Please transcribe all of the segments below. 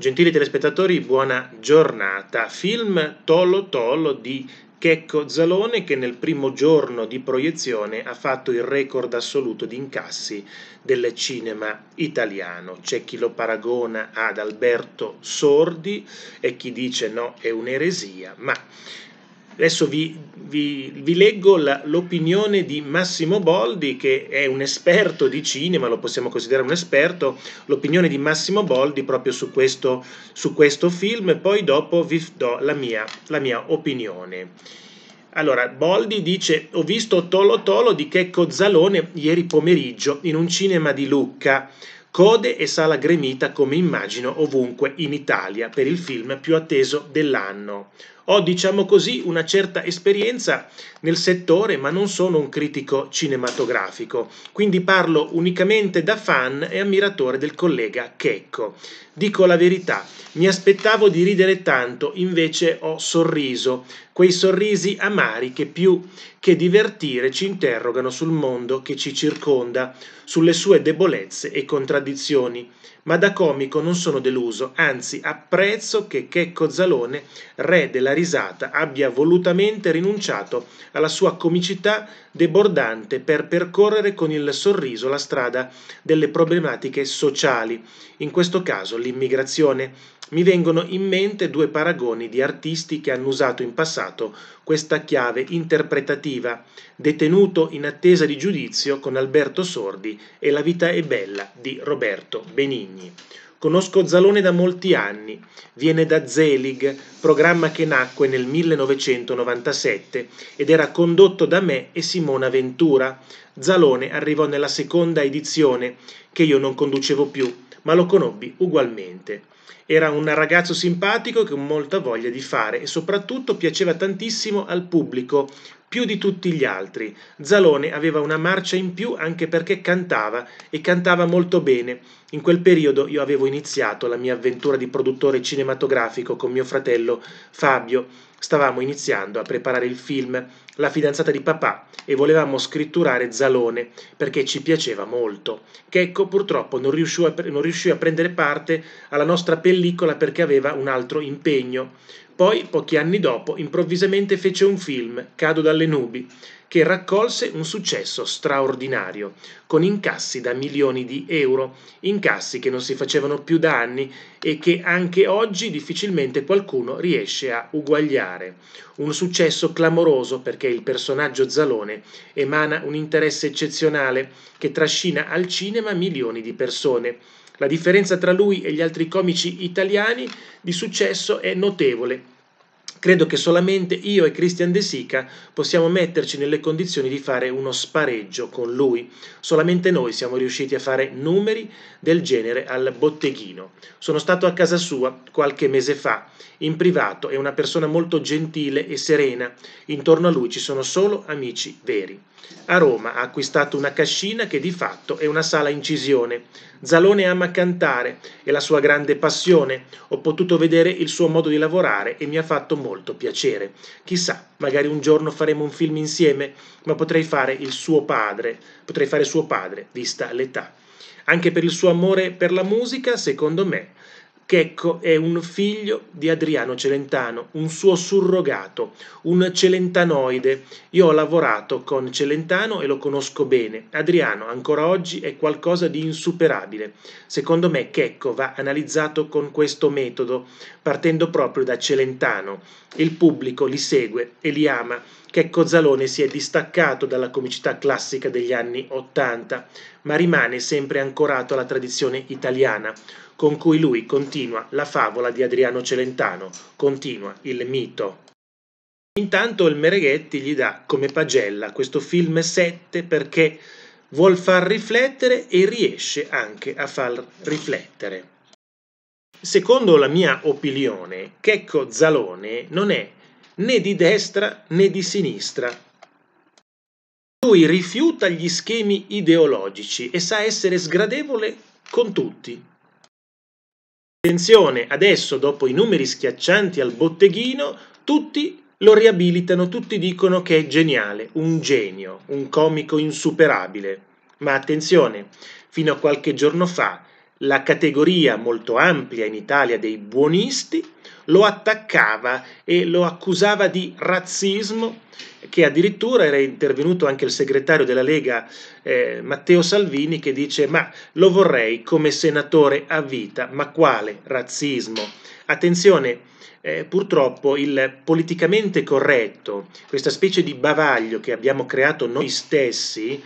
Gentili telespettatori, buona giornata. Film Tolo Tolo di Checco Zalone che nel primo giorno di proiezione ha fatto il record assoluto di incassi del cinema italiano. C'è chi lo paragona ad Alberto Sordi e chi dice no, è un'eresia, ma Adesso vi, vi, vi leggo la, l'opinione di Massimo Boldi, che è un esperto di cinema, lo possiamo considerare un esperto, l'opinione di Massimo Boldi proprio su questo, su questo film, e poi dopo vi do la mia, la mia opinione. Allora, Boldi dice: Ho visto Tolo Tolo di Checco Zalone ieri pomeriggio in un cinema di Lucca. Code e sala gremita, come immagino, ovunque in Italia per il film più atteso dell'anno. Ho, diciamo così, una certa esperienza nel settore, ma non sono un critico cinematografico, quindi parlo unicamente da fan e ammiratore del collega Checco. Dico la verità, mi aspettavo di ridere tanto, invece ho sorriso, quei sorrisi amari che più che divertire ci interrogano sul mondo che ci circonda, sulle sue debolezze e contraddizioni ma da comico non sono deluso, anzi apprezzo che Checco Zalone, re della risata, abbia volutamente rinunciato alla sua comicità debordante per percorrere con il sorriso la strada delle problematiche sociali, in questo caso l'immigrazione, mi vengono in mente due paragoni di artisti che hanno usato in passato questa chiave interpretativa, detenuto in attesa di giudizio con Alberto Sordi e La vita è bella di Roberto Benigni. Conosco Zalone da molti anni, viene da Zelig, programma che nacque nel 1997 ed era condotto da me e Simona Ventura. Zalone arrivò nella seconda edizione, che io non conducevo più, ma lo conobbi ugualmente. Era un ragazzo simpatico e con molta voglia di fare e soprattutto piaceva tantissimo al pubblico, più di tutti gli altri. Zalone aveva una marcia in più anche perché cantava e cantava molto bene. In quel periodo io avevo iniziato la mia avventura di produttore cinematografico con mio fratello Fabio. Stavamo iniziando a preparare il film la fidanzata di papà e volevamo scritturare Zalone perché ci piaceva molto. Checco purtroppo non riuscì, a, non riuscì a prendere parte alla nostra pellicola perché aveva un altro impegno. Poi, pochi anni dopo, improvvisamente fece un film, Cado dalle nubi, che raccolse un successo straordinario, con incassi da milioni di euro, incassi che non si facevano più da anni e che anche oggi difficilmente qualcuno riesce a uguagliare. Un successo clamoroso perché il personaggio Zalone emana un interesse eccezionale che trascina al cinema milioni di persone la differenza tra lui e gli altri comici italiani di successo è notevole. Credo che solamente io e Christian De Sica possiamo metterci nelle condizioni di fare uno spareggio con lui. Solamente noi siamo riusciti a fare numeri del genere al botteghino. Sono stato a casa sua qualche mese fa, in privato, è una persona molto gentile e serena. Intorno a lui ci sono solo amici veri. A Roma ha acquistato una cascina che di fatto è una sala incisione. Zalone ama cantare, è la sua grande passione. Ho potuto vedere il suo modo di lavorare e mi ha fatto molto piacere. Chissà, magari un giorno faremo un film insieme, ma potrei fare il suo padre, potrei fare suo padre, vista l'età. Anche per il suo amore per la musica, secondo me, Checco è un figlio di Adriano Celentano, un suo surrogato, un celentanoide. Io ho lavorato con Celentano e lo conosco bene. Adriano ancora oggi è qualcosa di insuperabile. Secondo me Checco va analizzato con questo metodo, partendo proprio da Celentano. Il pubblico li segue e li ama. Checco Zalone si è distaccato dalla comicità classica degli anni Ottanta, ma rimane sempre ancorato alla tradizione italiana, con cui lui continua la favola di Adriano Celentano, continua il mito. Intanto il Mereghetti gli dà come pagella questo film 7 perché vuol far riflettere e riesce anche a far riflettere. Secondo la mia opinione, Checco Zalone non è né di destra né di sinistra, lui rifiuta gli schemi ideologici e sa essere sgradevole con tutti. Attenzione, adesso dopo i numeri schiaccianti al botteghino, tutti lo riabilitano, tutti dicono che è geniale, un genio, un comico insuperabile. Ma attenzione, fino a qualche giorno fa la categoria molto ampia in Italia dei buonisti lo attaccava e lo accusava di razzismo, che addirittura era intervenuto anche il segretario della Lega eh, Matteo Salvini che dice ma lo vorrei come senatore a vita, ma quale razzismo? Attenzione, eh, purtroppo il politicamente corretto, questa specie di bavaglio che abbiamo creato noi stessi,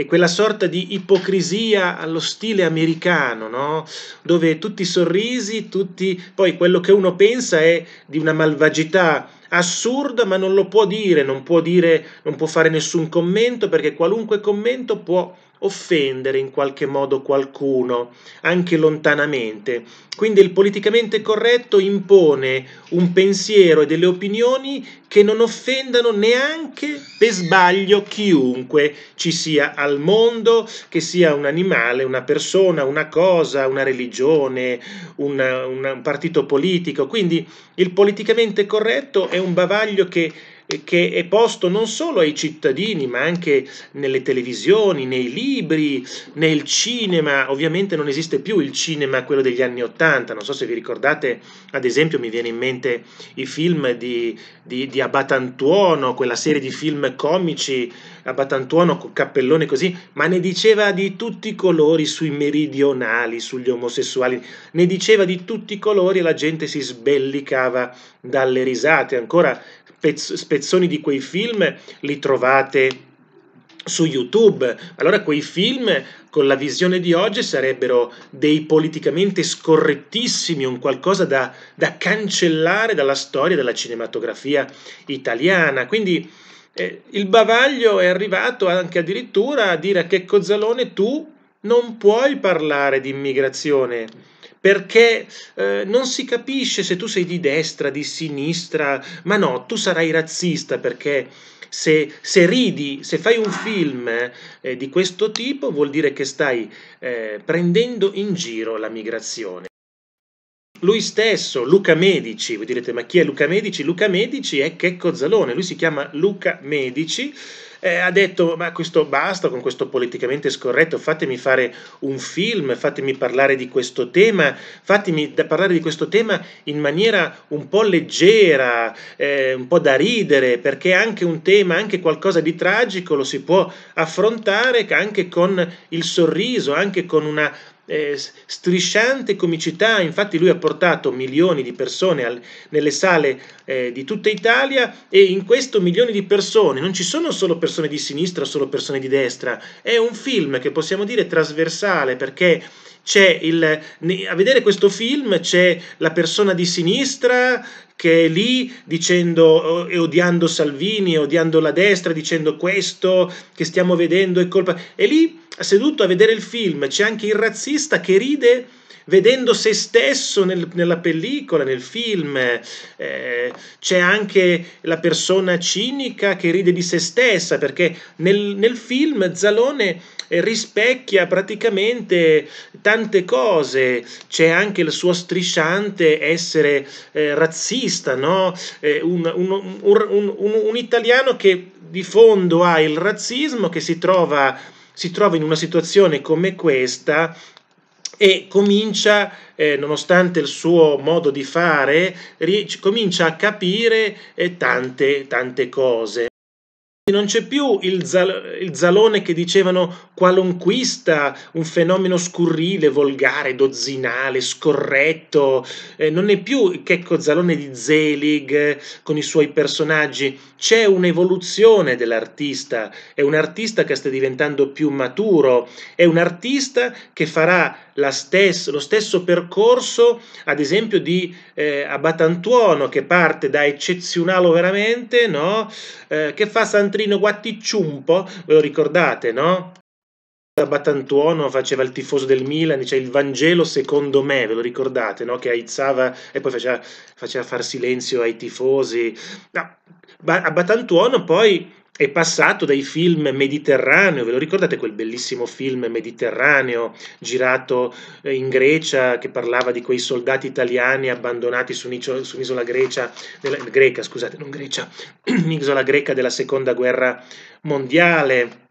è quella sorta di ipocrisia allo stile americano, no? dove tutti i sorrisi, tutti... poi quello che uno pensa è di una malvagità assurda, ma non lo può dire, non può, dire, non può fare nessun commento, perché qualunque commento può offendere in qualche modo qualcuno, anche lontanamente. Quindi il politicamente corretto impone un pensiero e delle opinioni che non offendano neanche per sbaglio chiunque ci sia al mondo, che sia un animale, una persona, una cosa, una religione, una, un partito politico. Quindi il politicamente corretto è un bavaglio che che è posto non solo ai cittadini, ma anche nelle televisioni, nei libri, nel cinema. Ovviamente non esiste più il cinema, quello degli anni Ottanta. Non so se vi ricordate, ad esempio, mi viene in mente i film di, di, di Abatantuono, quella serie di film comici, Abatantuono con cappellone così, ma ne diceva di tutti i colori sui meridionali, sugli omosessuali, ne diceva di tutti i colori e la gente si sbellicava dalle risate. Ancora pezz spezzoni di quei film li trovate su YouTube. Allora quei film con la visione di oggi sarebbero dei politicamente scorrettissimi, un qualcosa da, da cancellare dalla storia della cinematografia italiana. Quindi eh, il bavaglio è arrivato anche addirittura a dire a Checco Zalone tu non puoi parlare di immigrazione perché eh, non si capisce se tu sei di destra, di sinistra, ma no, tu sarai razzista perché se, se ridi, se fai un film eh, di questo tipo vuol dire che stai eh, prendendo in giro la migrazione. Lui stesso, Luca Medici, voi direte ma chi è Luca Medici? Luca Medici è Checco Zalone, lui si chiama Luca Medici, eh, ha detto ma questo basta con questo politicamente scorretto, fatemi fare un film, fatemi parlare di questo tema, fatemi parlare di questo tema in maniera un po' leggera, eh, un po' da ridere, perché anche un tema, anche qualcosa di tragico lo si può affrontare anche con il sorriso, anche con una strisciante comicità, infatti lui ha portato milioni di persone al, nelle sale eh, di tutta Italia e in questo milioni di persone non ci sono solo persone di sinistra, o solo persone di destra, è un film che possiamo dire trasversale perché c'è il, a vedere questo film c'è la persona di sinistra che è lì dicendo eh, e odiando Salvini, odiando la destra, dicendo questo che stiamo vedendo è colpa. E lì seduto a vedere il film c'è anche il razzista che ride vedendo se stesso nel, nella pellicola, nel film. Eh, c'è anche la persona cinica che ride di se stessa, perché nel, nel film Zalone eh, rispecchia praticamente tante cose, c'è anche il suo strisciante essere eh, razzista, no? eh, un, un, un, un, italiano che di fondo ha il razzismo, che si trova, si trova in una situazione come questa e comincia, eh, nonostante il suo modo di fare, comincia a capire eh, tante, tante cose. Non c'è più il, zal il, zalone che dicevano qualunquista, un fenomeno scurrile, volgare, dozzinale, scorretto. Eh, non è più il checco zalone di Zelig eh, con i suoi personaggi. C'è un'evoluzione dell'artista. È un artista che sta diventando più maturo. È un artista che farà stes- lo stesso percorso, ad esempio, di eh, Abatantuono che parte da eccezionale veramente, no? eh, che fa Santrino Guatticciumpo, ve lo ricordate, no? Abatantuono faceva il tifoso del Milan, dice il Vangelo secondo me, ve lo ricordate, no? che aizzava e poi faceva, faceva far silenzio ai tifosi. No. Ba- poi è passato dai film mediterraneo, ve lo ricordate quel bellissimo film mediterraneo girato eh, in Grecia che parlava di quei soldati italiani abbandonati su, un'isola grecia, della, greca, scusate, non grecia, un'isola greca della seconda guerra mondiale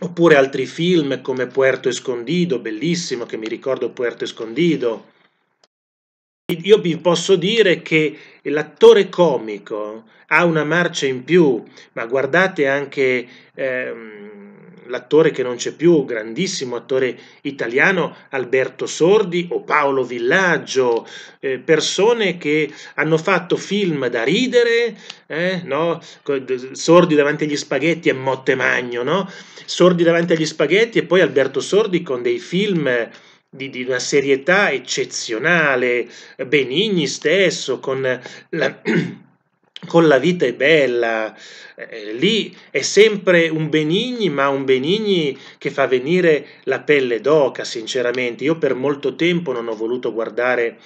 oppure altri film come Puerto Escondido, bellissimo, che mi ricordo Puerto Escondido, io vi posso dire che l'attore comico ha una marcia in più, ma guardate anche ehm, l'attore che non c'è più, grandissimo attore italiano Alberto Sordi o Paolo Villaggio, eh, persone che hanno fatto film da ridere, eh, no? Sordi davanti agli spaghetti e Mottemagno, no? Sordi davanti agli spaghetti e poi Alberto Sordi con dei film di, di una serietà eccezionale, Benigni stesso con la... con la vita è bella, eh, lì è sempre un Benigni, ma un Benigni che fa venire la pelle d'oca, sinceramente. Io per molto tempo non ho voluto guardare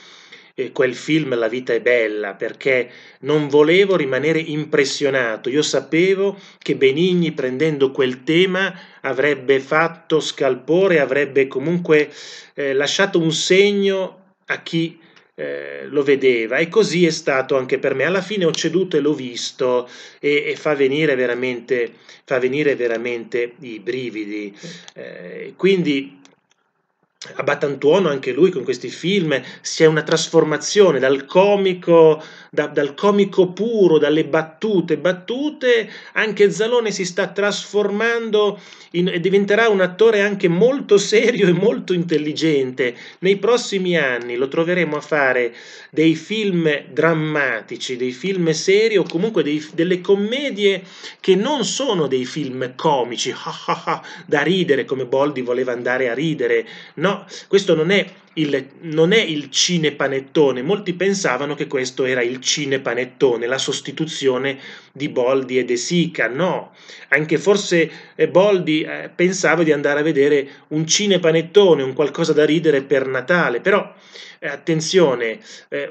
quel film La vita è bella perché non volevo rimanere impressionato, io sapevo che Benigni prendendo quel tema avrebbe fatto scalpore, avrebbe comunque eh, lasciato un segno a chi eh, lo vedeva e così è stato anche per me. Alla fine ho ceduto e l'ho visto e, e fa, venire veramente, fa venire veramente i brividi. Eh, quindi a Batantuono anche lui con questi film si è una trasformazione dal comico, da, dal comico puro, dalle battute battute, anche Zalone si sta trasformando in, e diventerà un attore anche molto serio e molto intelligente. Nei prossimi anni lo troveremo a fare dei film drammatici, dei film seri o comunque dei, delle commedie che non sono dei film comici, da ridere come Boldi voleva andare a ridere, no? no? Questo non è il, non è il cinepanettone, molti pensavano che questo era il cinepanettone, la sostituzione di Boldi e De Sica, no, anche forse eh, Boldi eh, pensava di andare a vedere un cinepanettone, un qualcosa da ridere per Natale, però eh, attenzione,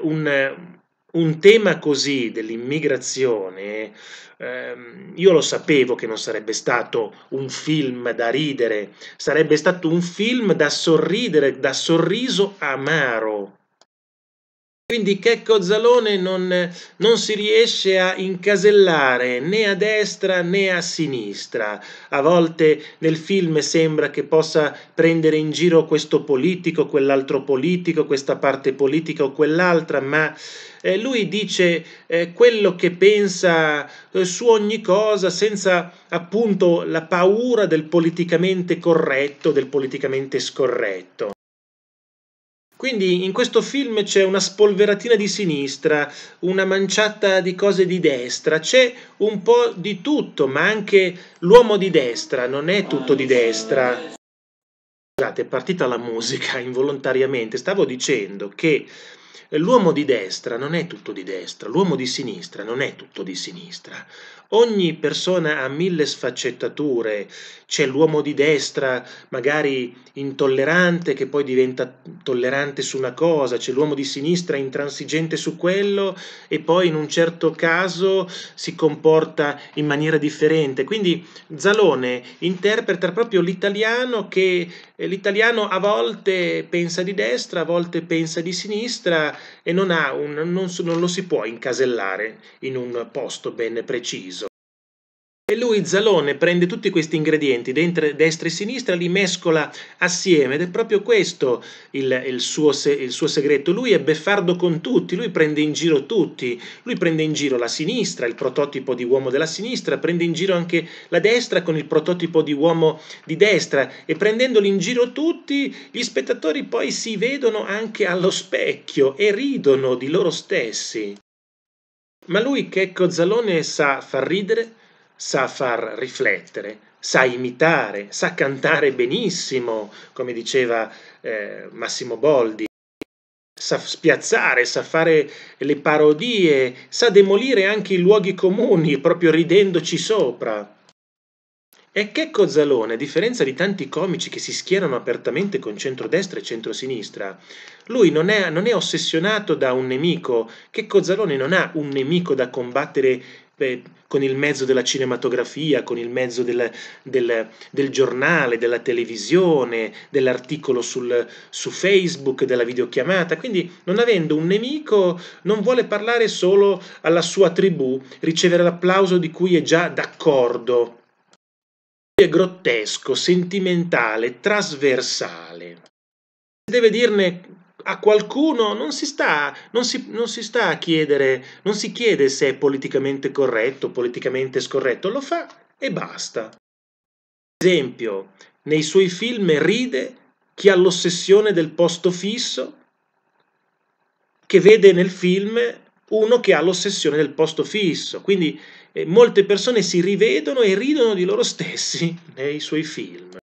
un, un tema così dell'immigrazione, ehm, io lo sapevo che non sarebbe stato un film da ridere, sarebbe stato un film da sorridere, da sorriso amaro, quindi Checco Zalone non, non, si riesce a incasellare né a destra né a sinistra. A volte nel film sembra che possa prendere in giro questo politico, quell'altro politico, questa parte politica o quell'altra, ma eh, lui dice eh, quello che pensa eh, su ogni cosa senza appunto la paura del politicamente corretto, del politicamente scorretto. Quindi in questo film c'è una spolveratina di sinistra, una manciata di cose di destra, c'è un po' di tutto, ma anche l'uomo di destra non è tutto di destra. Scusate, è partita la musica involontariamente, stavo dicendo che L'uomo di destra non è tutto di destra, l'uomo di sinistra non è tutto di sinistra. Ogni persona ha mille sfaccettature, c'è l'uomo di destra magari intollerante che poi diventa tollerante su una cosa, c'è l'uomo di sinistra intransigente su quello e poi in un certo caso si comporta in maniera differente. Quindi Zalone interpreta proprio l'italiano che eh, l'italiano a volte pensa di destra, a volte pensa di sinistra, e non, ha un, non, non lo si può incasellare in un posto ben preciso. E lui, Zalone, prende tutti questi ingredienti, dentro, destra e sinistra, li mescola assieme ed è proprio questo il, il, suo, il suo segreto. Lui è beffardo con tutti, lui prende in giro tutti, lui prende in giro la sinistra, il prototipo di uomo della sinistra, prende in giro anche la destra con il prototipo di uomo di destra e prendendoli in giro tutti, gli spettatori poi si vedono anche allo specchio e ridono di loro stessi. Ma lui, Checco Zalone, sa far ridere, sa far riflettere, sa imitare, sa cantare benissimo, come diceva eh, Massimo Boldi, sa spiazzare, sa fare le parodie, sa demolire anche i luoghi comuni proprio ridendoci sopra. E Checco Zalone, a differenza di tanti comici che si schierano apertamente con centrodestra e centrosinistra, lui non è, non è ossessionato da un nemico. Checco Zalone non ha un nemico da combattere con il mezzo della cinematografia, con il mezzo del, del, del giornale, della televisione, dell'articolo sul, su Facebook, della videochiamata. Quindi non avendo un nemico non vuole parlare solo alla sua tribù, ricevere l'applauso di cui è già d'accordo. È grottesco, sentimentale, trasversale. Si deve dirne a qualcuno non si, sta, non, si, non si sta a chiedere, non si chiede se è politicamente corretto, politicamente scorretto, lo fa e basta. Ad esempio, nei suoi film ride chi ha l'ossessione del posto fisso, che vede nel film uno che ha l'ossessione del posto fisso. Quindi eh, molte persone si rivedono e ridono di loro stessi nei suoi film.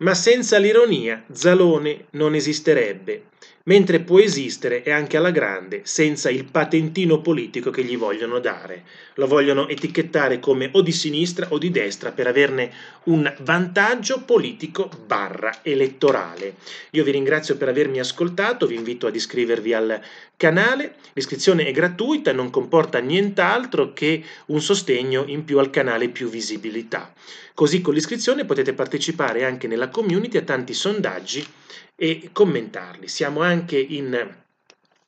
Ma senza l'ironia Zalone non esisterebbe mentre può esistere e anche alla grande senza il patentino politico che gli vogliono dare. Lo vogliono etichettare come o di sinistra o di destra per averne un vantaggio politico barra elettorale. Io vi ringrazio per avermi ascoltato, vi invito ad iscrivervi al canale, l'iscrizione è gratuita, e non comporta nient'altro che un sostegno in più al canale più visibilità. Così con l'iscrizione potete partecipare anche nella community a tanti sondaggi e commentarli. Siamo anche in,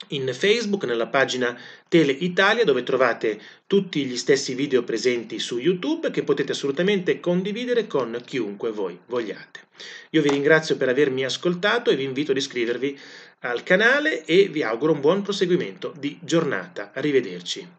in Facebook, nella pagina Tele Italia, dove trovate tutti gli stessi video presenti su YouTube che potete assolutamente condividere con chiunque voi vogliate. Io vi ringrazio per avermi ascoltato e vi invito ad iscrivervi al canale e vi auguro un buon proseguimento di giornata. Arrivederci.